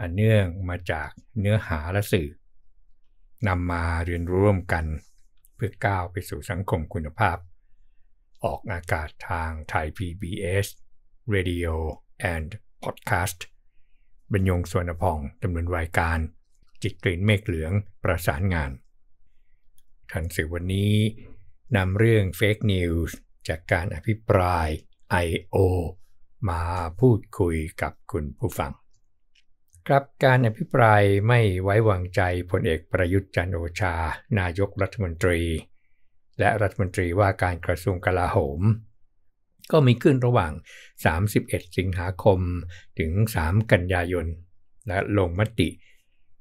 อันเนื่องมาจากเนื้อหาและสื่อ นำมาเรียนร่วมกันเพื่อก้าวไปสู่สังคมคุณภาพ ออกอากาศทางไทย PBS Radio and Podcast บรรยงสวนพองดำเนินรายการจิตกลิ่นเมฆเหลืองประสานงาน ทันสื่อวันนี้ นำเรื่องเฟกนิวส์จากการอภิปราย I.O. มาพูดคุยกับคุณผู้ฟังครับการอภิปรายไม่ไว้วางใจพลเอกประยุทธ์จันโอชา นายกรัฐมนตรี และรัฐมนตรีว่าการกระทรวงกลาโหม ก็มีขึ้นระหว่าง 31 สิงหาคมถึง 3 กันยายนและลงมติ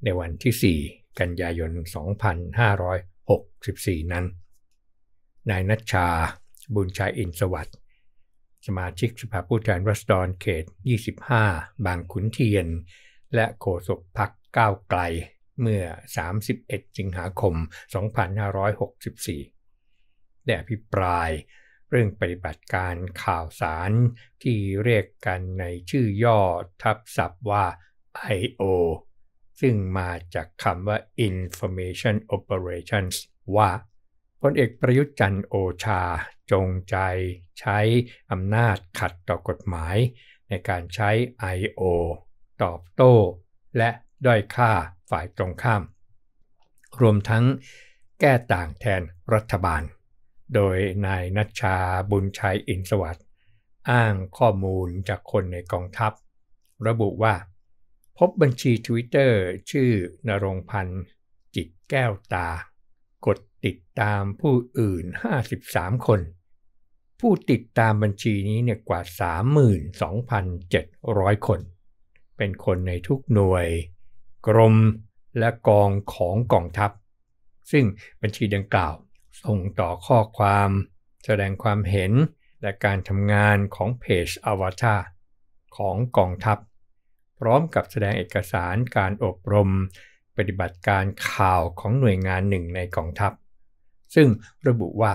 ในวันที่ 4 กันยายน 2564 นั้น นายนัชชา บุญชัยอินสวัสดิ์สมาชิกสภาผู้แทนรัศดรเขต 25 บางขุนเทียนและโฆษกพักก้าวไกลเมื่อ 31สิงหาคม 2564ได้อภิปรายเรื่องปฏิบัติการข่าวสารที่เรียกกันในชื่อย่อทับศัพท์ว่า I.O. ซึ่งมาจากคำว่า Information Operations ว่าพลเอกประยุทธ์จันโอชา จงใจใช้อำนาจขัดต่อกฎหมายในการใช้ I.O. ตอบโต้และด้อยค่าฝ่ายตรงข้าม รวมทั้งแก้ต่างแทนรัฐบาล โดยนายนัชชาบุญชัยอินสวัสด์อ้างข้อมูลจากคนในกองทัพ ระบุว่า พบบัญชีทวิตเตอร์ชื่อ นรงพันธ์จิตแก้วตา กดติดตามผู้อื่น 53 คน ผู้ติดตามบัญชีนี้เนี่ยกว่า 32,700 คนเป็นคนในทุกหน่วย กรมและกองของกองทัพ ซึ่งบัญชีดังกล่าวส่งต่อข้อความ แสดงความเห็นและการทำงานของเพจอวตารของกองทัพ พร้อมกับแสดงเอกสารการอบรม ปฏิบัติการข่าวของหน่วยงานหนึ่งในกองทัพ ซึ่งระบุว่า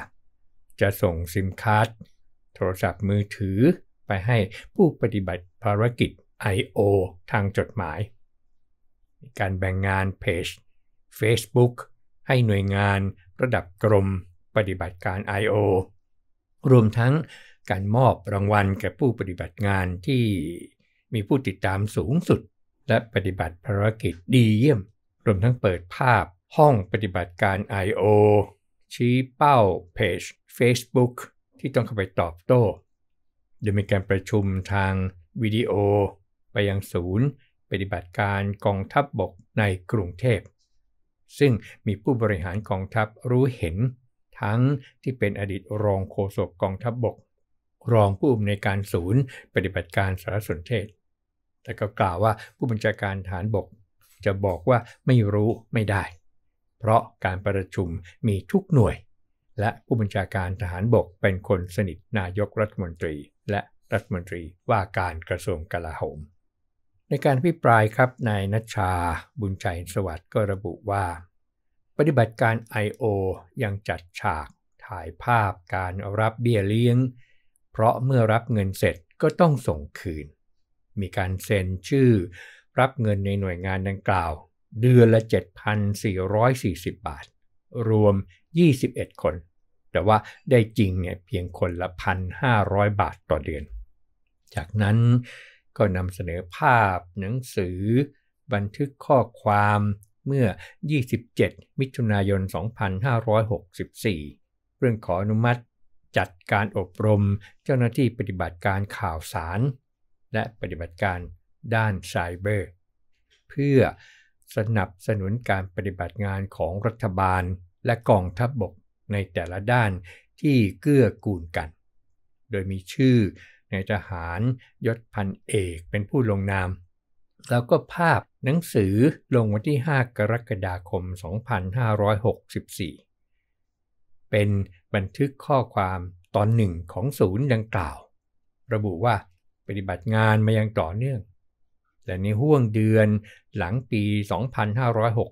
จะส่งซิมคาร์ดโทรศัพท์มือถือไปให้ผู้ปฏิบัติภารกิจ I.O. ทางจดหมาย การแบ่งงานเพจ Facebook ให้หน่วยงานระดับกรมปฏิบัติการ I.O. รวมทั้งการมอบรางวัลแก่ผู้ปฏิบัติงานที่มีผู้ติดตามสูงสุด และปฏิบัติภารกิจดีเยี่ยม รวมทั้งเปิดภาพห้องปฏิบัติการ I.O. ชี้เป้าเพจ Facebook ที่ต้องเข้าไปตอบโต้ โดยมีการประชุมทางวิดีโอไปยังศูนย์ปฏิบัติการกองทัพบบกในกรุงเทพซึ่งมีผู้บริหารกองทัพรู้เห็น ทั้งที่เป็นอดีตรองโฆษกกองทัพบบกรองผู้อำนวยการศูนย์ ปฏิบัติการสารสนเทศ แต่ก็กล่าวว่าผู้บัญชาการฐานบกจะบอกว่าไม่รู้ไม่ได้ เพราะการประชุมมีทุกหน่วย และผู้บัญชาการทหารบกเป็นคนสนิทนายกรัฐมนตรีและรัฐมนตรีว่าการกระทรวงกลาโหมในการพิปรายครับ นายนัชชาบุญชัยสวัสดิ์ก็ระบุว่า ปฏิบัติการ I.O. ยังจัดฉาก ถ่ายภาพการรับเบี้ยเลี้ยง เพราะเมื่อรับเงินเสร็จก็ต้องส่งคืน มีการเซ็นชื่อรับเงินในหน่วยงานดังกล่าว เดือนละ 7,440 บาท รวม 21 คน แต่ว่าได้จริงเนี่ยเพียงคนละ 1,500 บาทต่อเดือน จากนั้นก็นำเสนอภาพหนังสือบันทึกข้อความเมื่อ 27 มิถุนายน 2564 เรื่องขออนุมัติจัดการอบรมเจ้าหน้าที่ปฏิบัติการข่าวสาร และปฏิบัติการด้านไซเบอร์ เพื่อสนับสนุนการปฏิบัติงานของรัฐบาลและกองทัพบบกในแต่ละด้านที่เกื้อกูลกัน โดยมีชื่อในทหารยศพันเอกเป็นผู้ลงนาม แล้วก็ภาพหนังสือลงวันที่ 5 กรกฎาคม 2564 เป็นบันทึกข้อความตอนหนึ่งของศูนย์ดังกล่าวระบุว่าปฏิบัติงานมายังต่อเนื่องและในห่วงเดือนหลังปี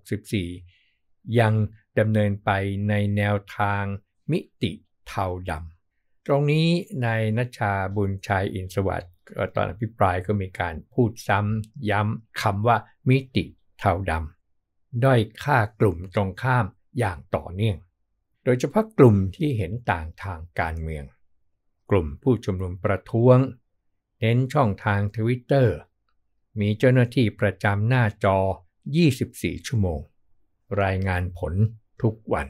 2564 ยังดำเนินไปในแนวทางมิติเทาดำตรงนี้ในนัชชาบุญชัยอินสวัสดิ์ตอนอภิปรายก็มีการพูดซ้ำย้ำคำว่ามิติเทาดำด้อยค่ากลุ่มตรงข้ามอย่างต่อเนื่องโดยเฉพาะกลุ่มที่เห็นต่างทางการเมือง กลุ่มผู้ชุมนุมประท้วง เน้นช่องทางทวิตเตอร์ มีเจ้าหน้าที่ประจำหน้าจอ 24 ชั่วโมง รายงานผลทุกวัน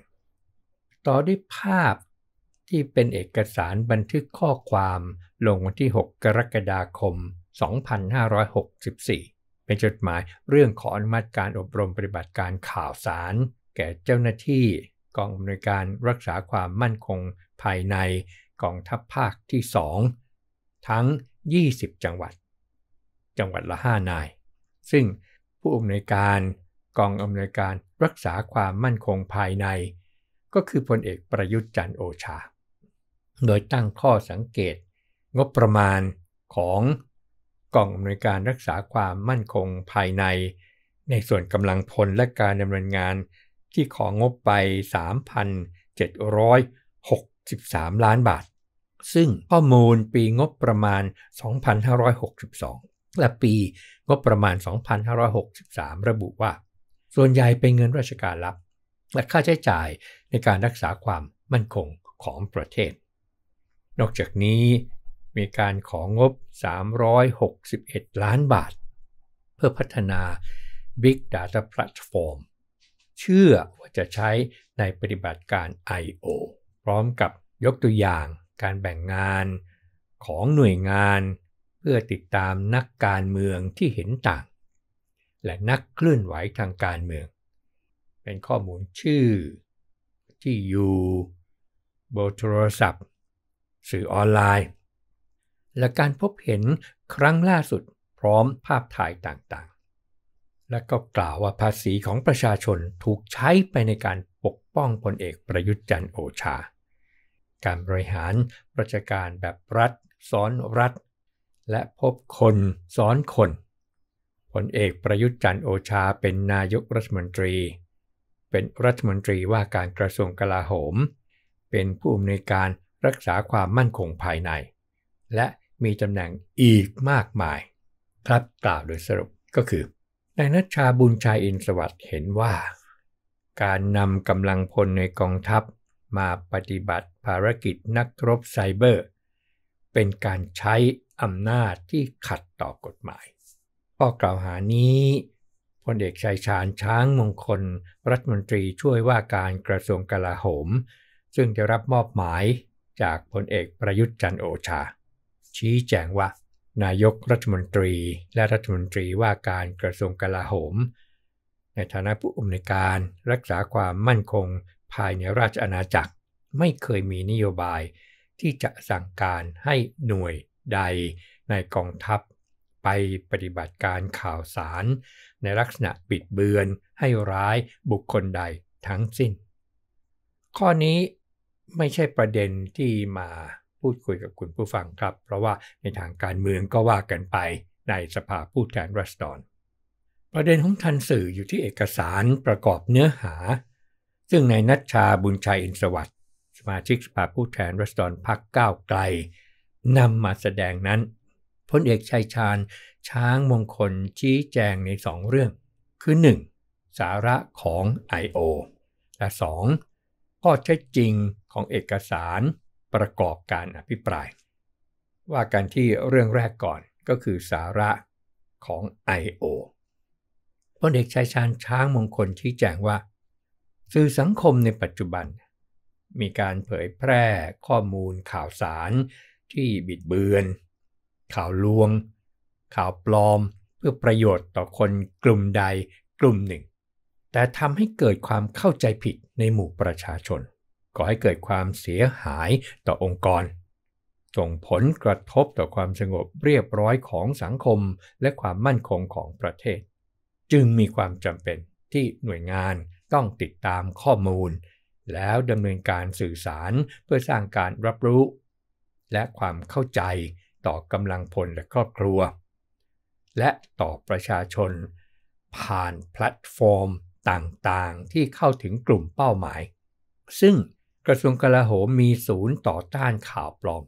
ต่อด้วยภาพที่เป็นเอกสารบันทึกข้อความลงวันที่ 6กรกฎาคม2564เป็นจดหมายเรื่องขออนุมัติการอบรมปฏิบัติการข่าวสาร แก่เจ้าหน้าที่กองอำนวยการรักษาความมั่นคงภายในกองทัพภาคที่2ทั้ง 20 จังหวัด จังหวัดละ5นาย ซึ่งผู้อำนวยการกองอำนวยการรักษาความมั่นคงภายใน ก็คือพลเอกประยุทธ์จันโอชาโดยตั้งข้อสังเกต งบประมาณของกองอำนวยการรักษาความมั่นคงภายใน ในส่วนกำลังพลและการดำเนินงานที่ของบไป 3,763 ล้านบาท ซึ่งข้อมูลปีงบประมาณ 2,562 และปีงบประมาณ 2,563 ระบุว่า ส่วนใหญ่เป็นเงินราชการรับ และค่าใช้จ่ายในการรักษาความมั่นคงของประเทศนอกจากนี้มีการของบ 361 ล้านบาท เพื่อพัฒนา Big Data Platform เชื่อว่าจะใช้ในปฏิบัติการ I.O. พร้อมกับยกตัวอย่างการแบ่งงานของหน่วยงาน เพื่อติดตามนักการเมืองที่เห็นต่าง และนักเคลื่อนไหวทางการเมือง เป็นข้อมูลชื่อที่อยู่เบอร์โทรศัพท์สื่อออนไลน์ และการพบเห็นครั้งล่าสุดพร้อมภาพถ่ายต่างๆ และก็กล่าวว่าภาษีของประชาชนถูกใช้ไปในการปกป้องพลเอกประยุทธ์จันโอชา การบริหารราชการแบบรัฐซ้อนรัฐ และพบคนซ้อนคนพลเอกประยุทธ์จันโอชา เป็นนายกรัฐมนตรี เป็นรัฐมนตรีว่าการกระทรวงกลาโหม เป็นผู้อำนวยการรักษาความมั่นคงภายใน และมีตำแหน่งอีกมากมาย ครับกล่าวโดยสรุปก็คือนายนัชชาบุญชัยอินสวัสดิ์เห็นว่า การนำกำลังพลในกองทัพมาปฏิบัติภารกิจนักรบไซเบอร์ เป็นการใช้อำนาจที่ขัดต่อกฎหมายข้อกล่าวหานี้พลเอกชัยชาญช้างมงคลรัฐมนตรีช่วยว่าการกระทรวงกลาโหม ซึ่งจะรับมอบหมายจากพลเอกประยุทธ์จันโอชา ชี้แจงว่า นายกรัฐมนตรีและรัฐมนตรีว่าการกระทรวงกลาโหม ในฐานะผู้อำนวยการ รักษาความมั่นคงภายในราชอาณาจักรไม่เคยมีนโยบาย ที่จะสั่งการให้หน่วยใด ในกองทัพ ไปปฏิบัติการข่าวสาร ในลักษณะบิดเบือนให้ร้ายบุคคลใดทั้งสิ้น ข้อนี้ไม่ใช่ประเด็นที่มาพูดคุยกับคุณผู้ฟังครับ เพราะว่าในทางการเมืองก็ว่ากันไป ในสภาผู้แทนรัศดร ประเด็นของทันสื่ออยู่ที่เอกสารประกอบเนื้อหา ซึ่งในนัชชาบุญชัยอินสวัสด์สมาชิกสภาผู้แทนรัศดรพักก้าวไกลนำมาแสดงนั้น พลเอกชัยชาญช้างมงคลชี้แจงในสองเรื่อง คือ 1. สาระของ I.O. และ 2. ข้อเท็จจริงของเอกสารประกอบการอภิปราย ว่าการที่เรื่องแรกก่อนก็คือสาระของ I.O. พลเอกชายชาญช้างมงคลชี้แจงว่าสื่อสังคมในปัจจุบัน มีการเผยแพร่ข้อมูลข่าวสารที่บิดเบือน ข่าวลวง ข่าวปลอมเพื่อประโยชน์ต่อคนกลุ่มใดกลุ่มหนึ่ง แต่ทำให้เกิดความเข้าใจผิดในหมู่ประชาชนก่อให้เกิดความเสียหายต่อองค์กร ส่งผลกระทบต่อความสงบเรียบร้อยของสังคมและความมั่นคงของประเทศ จึงมีความจำเป็นที่หน่วยงานต้องติดตามข้อมูล แล้วดำเนินการสื่อสารเพื่อสร้างการรับรู้ และความเข้าใจต่อกำลังพลและครอบครัว และต่อประชาชน ผ่านแพลตฟอร์มต่างๆ ที่เข้าถึงกลุ่มเป้าหมาย ซึ่งกระทรวงกลาโหมมีศูนย์ต่อต้านข่าวปลอม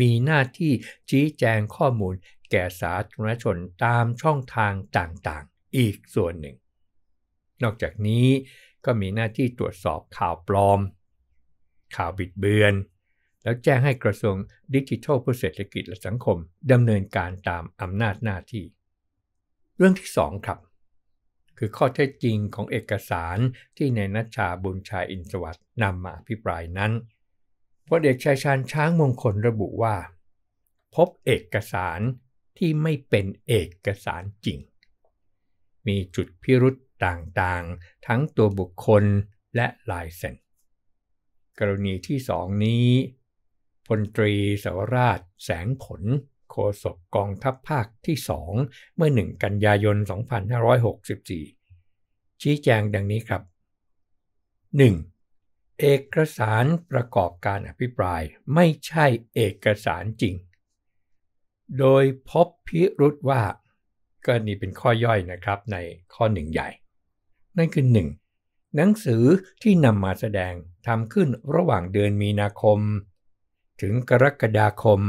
มีหน้าที่ชี้แจงข้อมูลแก่สาธารณชนตามช่องทางต่างๆ อีกส่วนหนึ่ง นอกจากนี้ก็มีหน้าที่ตรวจสอบข่าวปลอม ข่าวบิดเบือน แล้วแจ้งให้กระทรวงดิจิทัลเพื่อเศรษฐกิจและสังคมดำเนินการตามอำนาจหน้าที่ เรื่องที่ 2 ครับคือข้อเท็จจริงของเอกสารที่ในนัชชาบุญชายอินสวัสด์นำมาอภิปรายนั้นพลเอกชายชาญช้างมงคลระบุว่า พบเอกสารที่ไม่เป็นเอกสารจริง มีจุดพิรุษต่างๆ ทั้งตัวบุคคลและลายเซ็นกรณีที่สองนี้พลตรีสวราช แสงผลโฆษกกองทัพภาคที่ 2 เมื่อ 1 กันยายน 2564 ชี้แจงดังนี้ครับ 1. เอกสารประกอบการอภิปรายไม่ใช่เอกสารจริง โดยพบพิรุษว่าก็นี่เป็นข้อย่อยนะครับในข้อหนึ่งใหญ่นั่นคือ 1. หนังสือที่นำมาแสดงทำขึ้นระหว่างเดือนมีนาคมถึงกรกฎาคม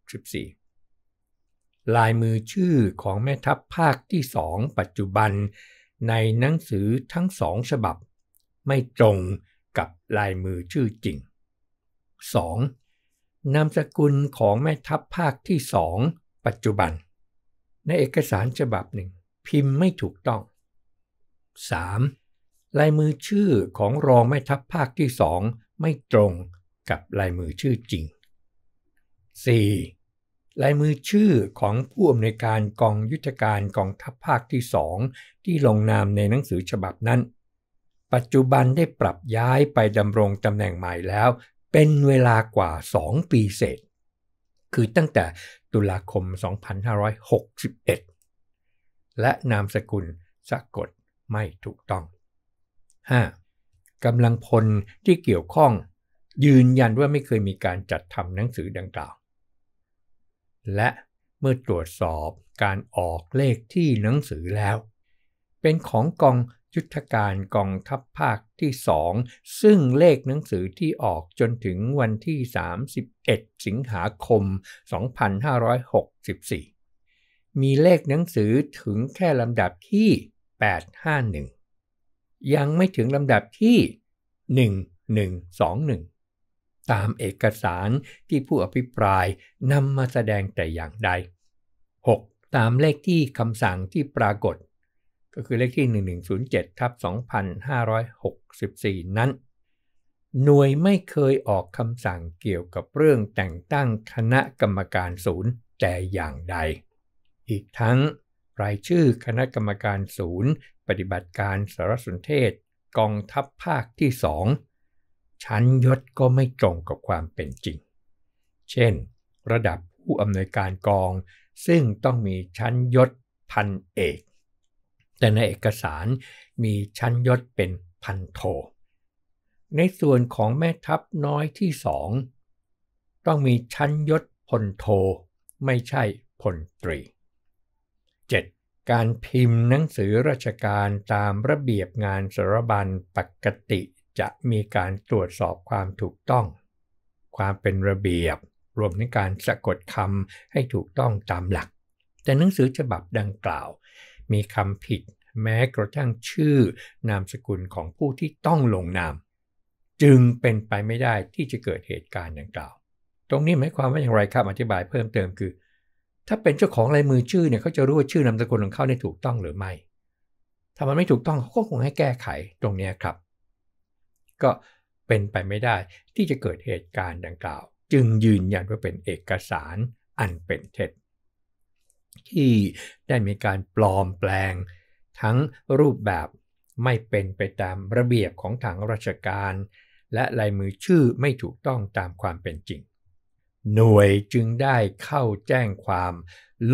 2564 ลายมือชื่อของแม่ทัพภาคที่สองปัจจุบันในหนังสือทั้งสองฉบับ ไม่ตรงกับลายมือชื่อจริง 2. นามสกุลของแม่ทัพภาคที่สองปัจจุบัน ในเอกสารฉบับหนึ่ง พิมพ์ไม่ถูกต้อง 3. ลายมือชื่อของรองแม่ทัพภาคที่สองไม่ตรงกับลายมือชื่อจริง 4. ลายมือชื่อของผู้อำนวยการกองยุทธการกองทัพภาคที่สอง ที่ลงนามในหนังสือฉบับนั้น ปัจจุบันได้ปรับย้ายไปดำรงตำแหน่งใหม่แล้วเป็นเวลากว่า 2 ปีเศษ คือตั้งแต่ตุลาคม 2561 และนามสกุลสะกดไม่ถูกต้อง 5. กำลังพลที่เกี่ยวข้องยืนยันว่าไม่เคยมีการจัดทำหนังสือดังกล่าว และเมื่อตรวจสอบการออกเลขที่หนังสือแล้ว เป็นของกองยุทธการกองทัพภาคที่สอง ซึ่งเลขหนังสือที่ออกจนถึงวันที่ 31 สิงหาคม 2564 มีเลขหนังสือถึงแค่ลำดับที่ 851 ยังไม่ถึงลำดับที่ 1121ตามเอกสารที่ผู้อภิปรายนำมาแสดงแต่อย่างใด 6. ตามเลขที่คำสั่งที่ปรากฏก็คือเลขที่ 1107ทับ2564 นั้น หน่วยไม่เคยออกคำสั่งเกี่ยวกับเรื่องแต่งตั้งคณะกรรมการศูนย์แต่อย่างใด อีกทั้ง รายชื่อคณะกรรมการศูนย์ ปฏิบัติการสารสนเทศกองทัพภาคที่สองชั้นยศก็ไม่ตรงกับความเป็นจริง เช่นระดับผู้อำนวยการกองซึ่งต้องมีชั้นยศพันเอก แต่ในเอกสารมีชั้นยศเป็นพันโท ในส่วนของแม่ทัพน้อยที่สอง ต้องมีชั้นยศพลโท ไม่ใช่พลตรี 7. การพิมพ์หนังสือราชการตามระเบียบงานสารบัญปกติจะมีการตรวจสอบความถูกต้อง ความเป็นระเบียบ รวมถึงการสะกดคำให้ถูกต้องตามหลัก แต่หนังสือฉบับดังกล่าว มีคำผิดแม้กระทั่งชื่อนามสกุลของผู้ที่ต้องลงนาม จึงเป็นไปไม่ได้ที่จะเกิดเหตุการณ์ดังกล่าวตรงนี้หมายความว่าอย่างไรครับอธิบายเพิ่มเติมคือ ถ้าเป็นเจ้าของลายมือชื่อเนี่ยเขาจะรู้ว่าชื่อนามสกุลของเขาได้ถูกต้องหรือไม่ถ้ามันไม่ถูกต้องเขาก็คงให้แก้ไขตรงนี้ครับก็เป็นไปไม่ได้ที่จะเกิดเหตุการณ์ดังกล่าว จึงยืนยันว่าเป็นเอกสารอันเป็นเท็จ ที่ได้มีการปลอมแปลง ทั้งรูปแบบไม่เป็นไปตามระเบียบของทางราชการ และลายมือชื่อไม่ถูกต้องตามความเป็นจริง หน่วยจึงได้เข้าแจ้งความ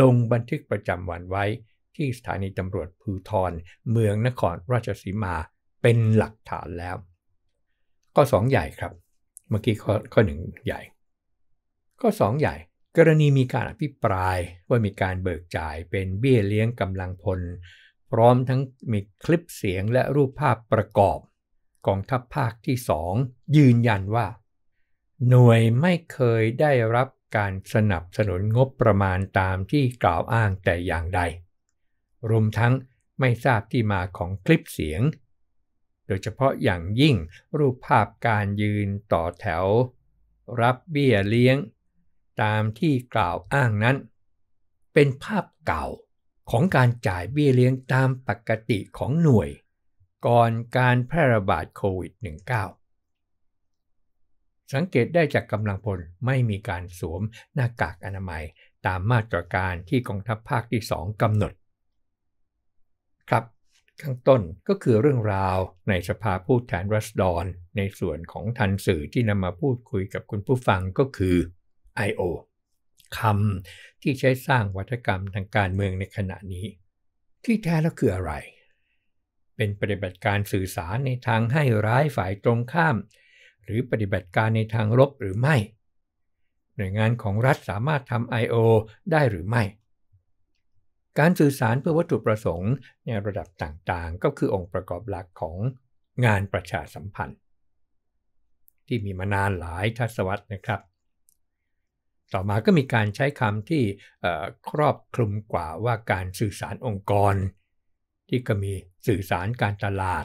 ลงบันทึกประจำวันไว้ที่สถานีตำรวจภูทรเมืองนครราชสีมาเป็นหลักฐานแล้วข้อ2ใหญ่ครับ เมื่อกี้ข้อข้อหนึ่งใหญ่ข้อ2ใหญ่ กรณีมีการอภิปรายว่ามีการเบิกจ่ายเป็นเบี้ยเลี้ยงกำลังพล พร้อมทั้งมีคลิปเสียงและรูปภาพประกอบ กองทัพภาคที่ 2 ยืนยันว่า หน่วยไม่เคยได้รับการสนับสนุนงบประมาณตามที่กล่าวอ้างแต่อย่างใดรวมทั้งไม่ทราบที่มาของคลิปเสียงโดยเฉพาะอย่างยิ่งรูปภาพการยืนต่อแถว รับเบี้ยเลี้ยง ตามที่กล่าวอ้างนั้น เป็นภาพเก่า ของการจ่ายเบี้ยเลี้ยงตามปกติของหน่วย ก่อนการแพร่ระบาดโควิด -19 สังเกตได้จากกำลังพลไม่มีการสวมหน้ากากอนามัยตามมาตรการที่กองทัพภาคที่ 2 กำหนดข้างต้นก็คือเรื่องราวในสภาผู้แทนรัศดรในส่วนของทันสื่อที่นำมาพูดคุยกับคุณผู้ฟังก็คือ I.O. คำที่ใช้สร้างวัฒกรรมทางการเมืองในขณะนี้ ที่แท้แล้วคืออะไร เป็นปฏิบัติการสื่อสารในทางให้ร้ายฝ่ายตรงข้าม หรือปฏิบัติการในทางลบหรือไม่ หน่วยงานของรัฐสามารถทำ I.O. ได้หรือไม่การสื่อสารเพื่อวัตถุประสงค์ในระดับต่างๆ ก็คือองค์ประกอบหลักของงานประชาสัมพันธ์ ที่มีมานานหลายทศวรรษนะครับ ต่อมาก็มีการใช้คำที่ครอบคลุมกว่าว่าการสื่อสารองค์กร ที่ก็มีสื่อสารการตลาด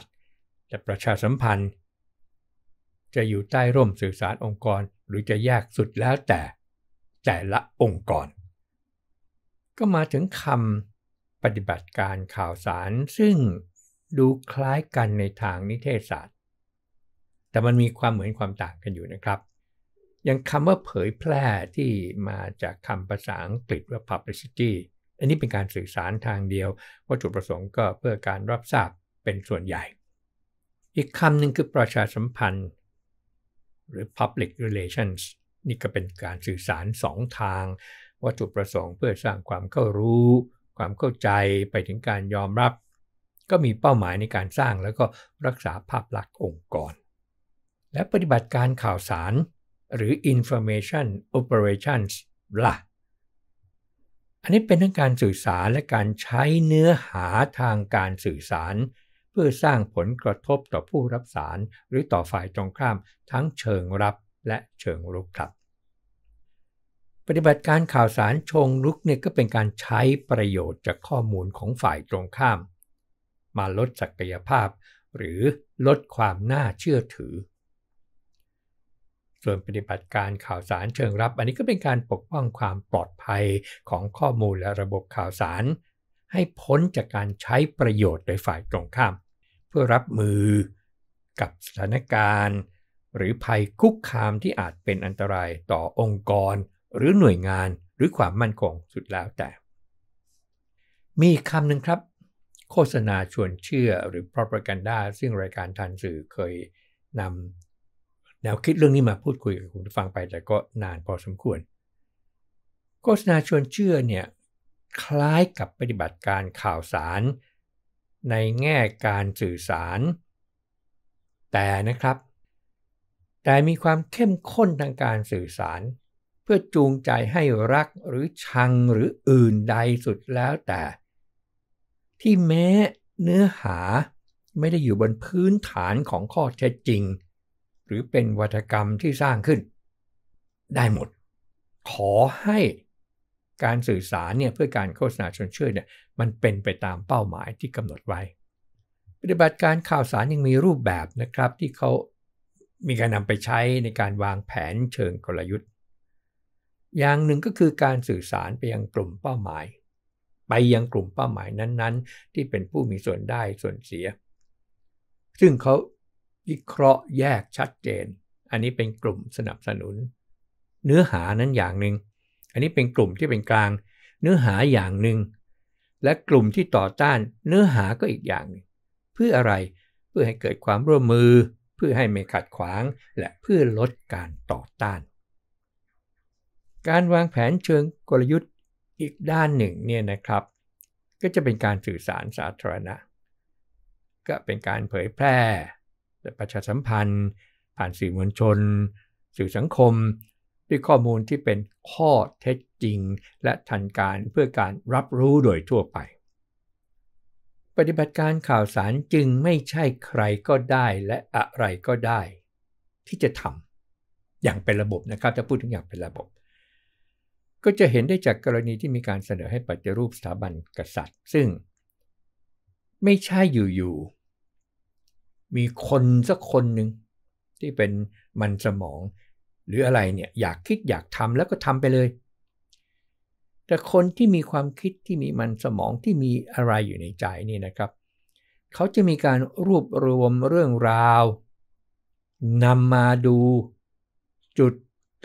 และประชาสัมพันธ์ จะอยู่ใต้ร่มสื่อสารองค์กร หรือจะแยกสุดแล้วแต่แต่ละองค์กรก็มาถึงคำปฏิบัติการข่าวสารซึ่งดูคล้ายกันในทางนิเทศศาสตร์ แต่มันมีความเหมือนความต่างกันอยู่นะครับอย่างคำว่าเผยแพร่ที่มาจากคำภาษาอังกฤษ ว่า publicity อันนี้เป็นการสื่อสารทางเดียว วัตถุประสงค์ก็เพื่อการรับทราบเป็นส่วนใหญ่ อีกคำหนึ่งคือประชาสัมพันธ์ หรือ public relations นี่ก็เป็นการสื่อสารสองทางวัตถุประสงค์ เพื่อสร้างความเข้ารู้ ความเข้าใจไปถึงการยอมรับ ก็มีเป้าหมายในการสร้างแล้วก็รักษาภาพลักษณ์องค์กร และปฏิบัติการข่าวสาร หรือ information operations ละ่ะอันนี้เป็นทั้งการสื่อสารและการใช้เนื้อหาทางการสื่อสาร เพื่อสร้างผลกระทบต่อผู้รับสาร หรือต่อฝ่ายตรงข้ามทั้งเชิงรับ และเชิงรุกครับฏิบัติการข่าวสารชงลุกเนี่ยก็เป็นการใช้ประโยชน์จากข้อมูลของฝ่ายตรงข้าม มาลดศักยภาพหรือลดความน่าเชื่อถือ ส่วนปฏิบัติการข่าวสารเชิงรับอันนี้ก็เป็นการปกป้องความปลอดภัยของข้อมูลและระบบข่าวสาร ให้พ้นจากการใช้ประโยชน์โดยฝ่ายตรงข้าม เพื่อรับมือกับสถานการณ์หรือภัยคุกคามที่อาจเป็นอันตรายต่อองค์กรหรือหน่วยงานหรือความมั่นคงสุดแล้วแต่ มีคำหนึ่งครับ โฆษณาชวนเชื่อหรือ propaganda ซึ่งรายการทันสื่อเคยนำแนวคิดเรื่องนี้มาพูดคุยกับคุณผู้ฟังไปแต่ก็นานพอสมควร โฆษณาชวนเชื่อเนี่ยคล้ายกับปฏิบัติการข่าวสาร ในแง่การสื่อสาร แต่นะครับ แต่มีความเข้มข้นทางการสื่อสารื่อจูงใจให้รักหรือชังหรืออื่นใดสุดแล้วแต่ ที่แม้เนื้อหาไม่ได้อยู่บนพื้นฐานของข้อเท็จจริง หรือเป็นวัฒกรรมที่สร้างขึ้น ได้หมด ขอให้การสื่อสารเนี่ยเพื่อการโฆษณาชวนเชื่อเนี่ยมันเป็นไปตามเป้าหมายที่กำหนดไว้ ปฏิบัติการข่าวสารยังมีรูปแบบนะครับที่เขามีการนำไปใช้ในการวางแผนเชิงกลยุทธอย่างหนึ่งก็คือการสื่อสารไปยังกลุ่มเป้าหมายไปยังกลุ่มเป้าหมายนั้นๆ ที่เป็นผู้มีส่วนได้ส่วนเสีย ซึ่งเขาวิเคราะห์แยกชัดเจน อันนี้เป็นกลุ่มสนับสนุน เนื้อหานั้นอย่างหนึ่งอันนี้เป็นกลุ่มที่เป็นกลางเนื้อหาอย่างหนึ่งและกลุ่มที่ต่อต้านเนื้อหาก็อีกอย่างหนึ่งเพื่ออะไรเพื่อให้เกิดความร่วมมือเพื่อให้ไม่ขัดขวางและเพื่อลดการต่อต้านการวางแผนเชิงกลยุทธ์อีกด้านหนึ่งเนี่ยนะครับ ก็จะเป็นการสื่อสารสาธารณะ ก็เป็นการเผยแพร่ประชาสัมพันธ์ ผ่านสื่อมวลชน สื่อสังคมด้วยข้อมูลที่เป็นข้อเท็จจริง และทันการเพื่อการรับรู้โดยทั่วไป ปฏิบัติการข่าวสารจึงไม่ใช่ใครก็ได้และอะไรก็ได้ที่จะทำอย่างเป็นระบบนะครับจะพูดถึงอย่างเป็นระบบก็จะเห็นได้จากกรณีที่มีการเสนอให้ปฏิรูปสถาบันกษัตริย์ ซึ่งไม่ใช่อยู่ๆ มีคนสักคนหนึ่งที่เป็นมันสมอง หรืออะไรเนี่ยอยากคิดอยากทำแล้วก็ทำไปเลย แต่คนที่มีความคิดที่มีมันสมองที่มีอะไรอยู่ในใจนี่นะครับ เขาจะมีการรวบรวมเรื่องราวนำมาดูจุด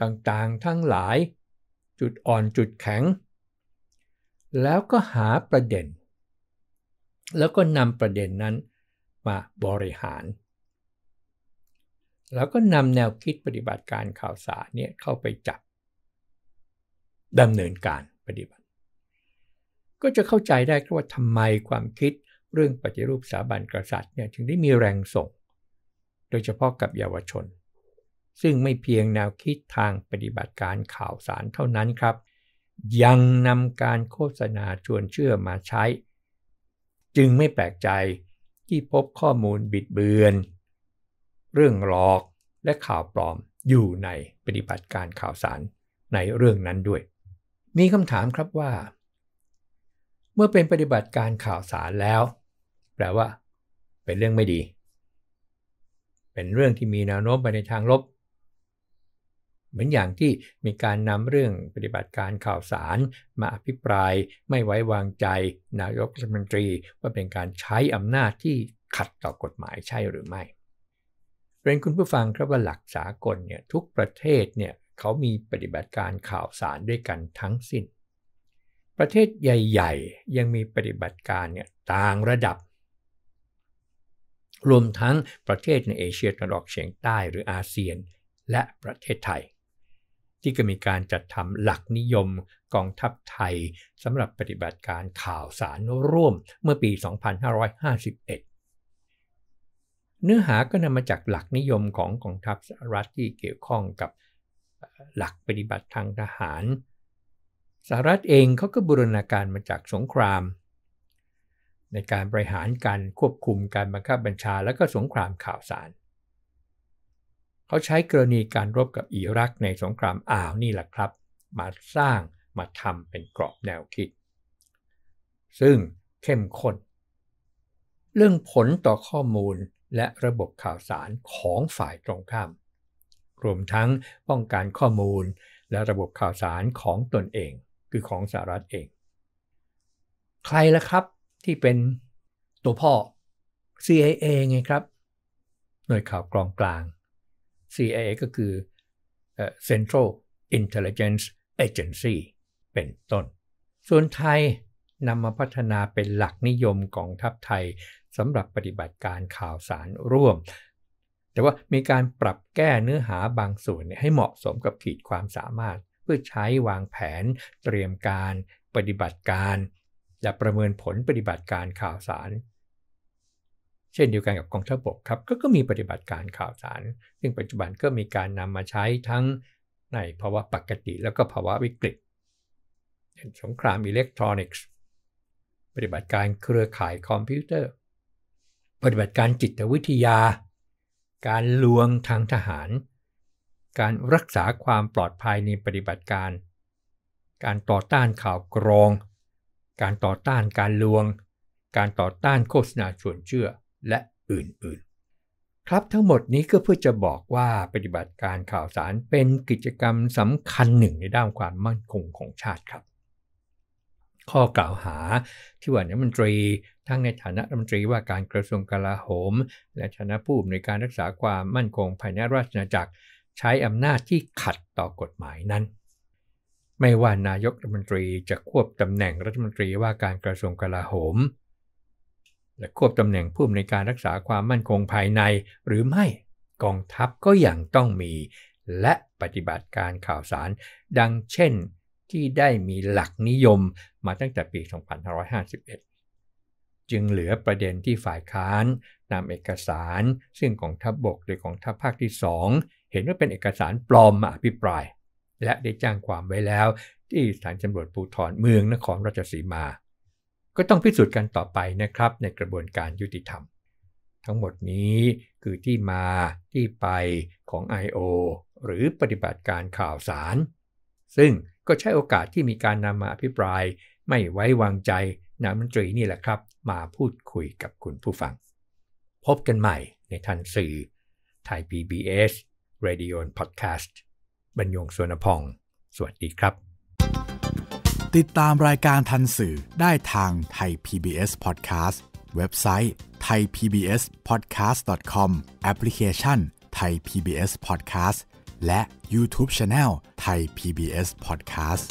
ต่างๆ ทั้งหลายจุดอ่อนจุดแข็ง แล้วก็หาประเด็น แล้วก็นำประเด็นนั้นมาบริหาร แล้วก็นำแนวคิดปฏิบัติการข่าวสารเนี่ยเข้าไปจับดำเนินการปฏิบัติ ก็จะเข้าใจได้ว่าทำไมความคิดเรื่องปฏิรูปสถาบันกษัตริย์เนี่ยถึงได้มีแรงส่ง โดยเฉพาะกับเยาวชนซึ่งไม่เพียงแนวคิดทางปฏิบัติการข่าวสารเท่านั้นครับ ยังนำการโฆษณาชวนเชื่อมาใช้ จึงไม่แปลกใจที่พบข้อมูลบิดเบือน เรื่องหลอกและข่าวปลอมอยู่ในปฏิบัติการข่าวสารในเรื่องนั้นด้วย มีคำถามครับว่า เมื่อเป็นปฏิบัติการข่าวสารแล้ว แปลว่า เป็นเรื่องไม่ดี เป็นเรื่องที่มีแนวโน้มไปในทางลบเหมือนอย่างที่มีการนำเรื่องปฏิบัติการข่าวสารมาอภิปราย ไม่ไว้วางใจ นายกรัฐมนตรีว่าเป็นการใช้อำนาจที่ขัดต่อกฎหมายใช่หรือไม่ เรียนคุณผู้ฟังครับว่าหลักสากลเนี่ยทุกประเทศเนี่ยเขามีปฏิบัติการข่าวสารด้วยกันทั้งสิ้น ประเทศใหญ่ๆยังมีปฏิบัติการเนี่ยต่างระดับ รวมทั้งประเทศในเอเชียตะวันออกเฉียงใต้หรืออาเซียนและประเทศไทยที่ก็มีการจัดทำหลักนิยมกองทัพไทยสำหรับปฏิบัติการข่าวสารร่วมเมื่อปี 2551 เนื้อหาก็นำมาจากหลักนิยมของกองทัพสหรัฐที่เกี่ยวข้องกับหลักปฏิบัติทางทหาร สหรัฐเองเขาก็บูรณาการมาจากสงคราม ในการบริหารการควบคุมการบังคับบัญชาและก็สงครามข่าวสารเขาใช้กรณีการรบกับอิรักในสงครามอ่าว นี่แหละครับ มาสร้างมาทำเป็นกรอบแนวคิด ซึ่งเข้มข้น เรื่องผลต่อข้อมูลและระบบข่าวสารของฝ่ายตรงข้ามรวมทั้งป้องกันข้อมูลและระบบข่าวสารของตนเอง คือของสหรัฐเอง ใครล่ะครับที่เป็นตัวพ่อ CIA ไงครับหน่วยข่าวกรองกลาง CIA ก็คือ Central Intelligence Agency เป็นต้น ส่วนไทยนำมาพัฒนาเป็นหลักนิยมของทัพไทยสำหรับปฏิบัติการข่าวสารร่วม แต่ว่ามีการปรับแก้เนื้อหาบางส่วนให้เหมาะสมกับขีดความสามารถ เพื่อใช้วางแผนเตรียมการปฏิบัติการ และประเมินผลปฏิบัติการข่าวสารเช่นเดียวกันกับกองทัพบกครับก็ก็มีปฏิบัติการข่าวสาร ซึ่งปัจจุบันก็มีการนำมาใช้ทั้งในภาวะปกติแล้วก็ภาวะวิกฤตเช่นสงครามอิเล็กทรอนิกส์ ปฏิบัติการเครือข่ายคอมพิวเตอร์ ปฏิบัติการจิตวิทยา การลวงทางทหาร การรักษาความปลอดภัยในปฏิบัติการ การต่อต้านข่าวกรอง การต่อต้านการลวง การต่อต้านโฆษณาชวนเชื่อและอื่นๆ ครับทั้งหมดนี้ก็เพื่อจะบอกว่าปฏิบัติการข่าวสารเป็นกิจกรรมสำคัญหนึ่งในด้านความมั่นคงของชาติครับ ข้อกล่าวหาที่ว่านัฐมนตรีทั้งในฐานะรัฐมนตรีว่าการกระทรวงกลาโหม และฐานะผู้อำนวยการรักษาความมั่นคงภายในราชอาณาจักรใช้อำนาจที่ขัดต่อกฎหมายนั้น ไม่ว่านายกรัฐมนตรีจะควบตำแหน่งรัฐมนตรีว่าการกระทรวงกลาโหมและควบตำแหน่งผู้อำนวยการรักษาความมั่นคงภายใน หรือไม่กองทัพก็ยังต้องมี และปฏิบัติการข่าวสาร ดังเช่นที่ได้มีหลักนิยมมาตั้งแต่ปี 2551 จึงเหลือประเด็นที่ฝ่ายค้าน นำเอกสารซึ่งของทัพบบกหรือของทัพภาคที่ 2 เห็นว่าเป็นเอกสารปลอมมาอภิปราย และได้จ้างความไว้แล้ว ที่สถานตำรวจภูธรเมืองนครราชสีมาก็ต้องพิสูจน์กันต่อไปนะครับในกระบวนการยุติธรรม ทั้งหมดนี้คือที่มาที่ไปของ I.O. หรือปฏิบัติการข่าวสาร ซึ่งก็ใช้โอกาสที่มีการนำมาอภิปราย ไม่ไว้วางใจนายมนตรีนี่แหละครับ มาพูดคุยกับคุณผู้ฟัง พบกันใหม่ในทันสื่อไทย PBS Radio Podcast บรรยงสวนพอง สวัสดีครับติดตามรายการทันสื่อได้ทางไทย PBS Podcast เว็บไซต์ thaipbspodcast.com แอปพลิเคชัน Thai PBS Podcast และ YouTube Channel Thai PBS Podcast